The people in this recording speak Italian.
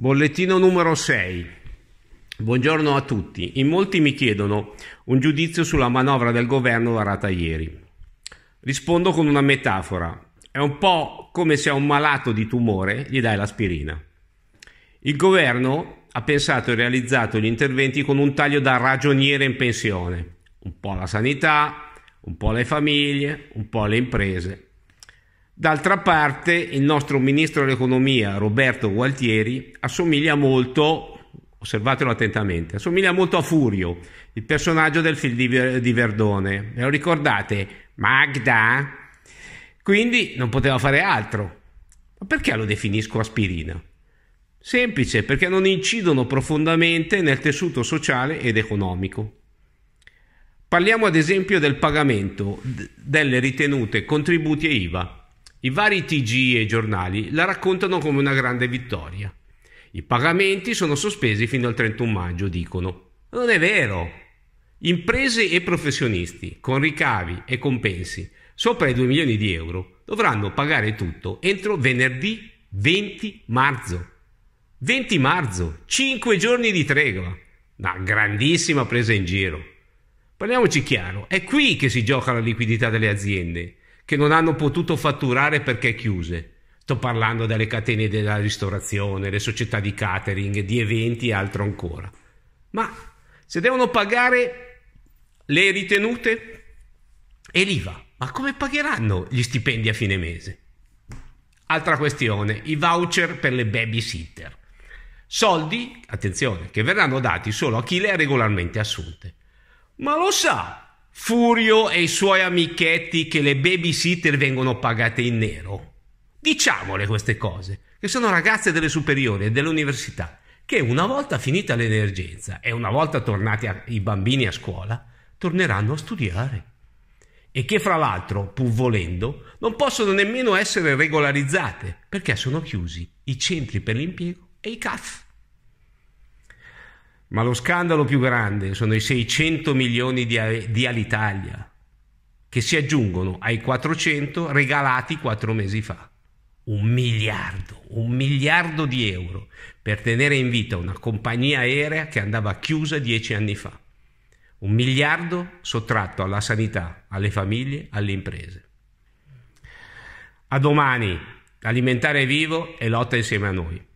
Bollettino numero 6. Buongiorno a tutti. In molti mi chiedono un giudizio sulla manovra del governo varata ieri. Rispondo con una metafora. È un po' come se a un malato di tumore gli dai l'aspirina. Il governo ha pensato e realizzato gli interventi con un taglio da ragioniere in pensione, un po' alla sanità, un po' alle famiglie, un po' alle imprese. D'altra parte il nostro ministro dell'economia Roberto Gualtieri assomiglia molto, osservatelo attentamente, assomiglia molto a Furio, il personaggio del film di Verdone. Ve lo ricordate? Magda? Quindi non poteva fare altro. Ma perché lo definisco aspirina? Semplice, perché non incidono profondamente nel tessuto sociale ed economico. Parliamo ad esempio del pagamento delle ritenute contributi e IVA. I vari TG e giornali la raccontano come una grande vittoria. I pagamenti sono sospesi fino al 31 maggio, dicono. Non è vero. Imprese e professionisti, con ricavi e compensi sopra i 2 milioni di euro, dovranno pagare tutto entro venerdì 20 marzo. 20 marzo, 5 giorni di tregua. Una grandissima presa in giro. Parliamoci chiaro, è qui che si gioca la liquidità delle aziende che non hanno potuto fatturare perché chiuse. Sto parlando delle catene della ristorazione, le società di catering, di eventi e altro ancora. Ma se devono pagare le ritenute e l'IVA, ma come pagheranno gli stipendi a fine mese? Altra questione, i voucher per le babysitter. Soldi, attenzione, che verranno dati solo a chi le ha regolarmente assunte. Ma lo sa Furio e i suoi amichetti che le babysitter vengono pagate in nero. Diciamole queste cose, che sono ragazze delle superiori e dell'università, che una volta finita l'emergenza e una volta tornati a, i bambini a scuola, torneranno a studiare. E che fra l'altro, pur volendo, non possono nemmeno essere regolarizzate, perché sono chiusi i centri per l'impiego e i CAF. Ma lo scandalo più grande sono i 600 milioni di, eh, di Alitalia che si aggiungono ai 400 regalati quattro mesi fa. Un miliardo, un miliardo di euro per tenere in vita una compagnia aerea che andava chiusa dieci anni fa. Un miliardo sottratto alla sanità, alle famiglie, alle imprese. A domani, alimentare vivo e lotta insieme a noi.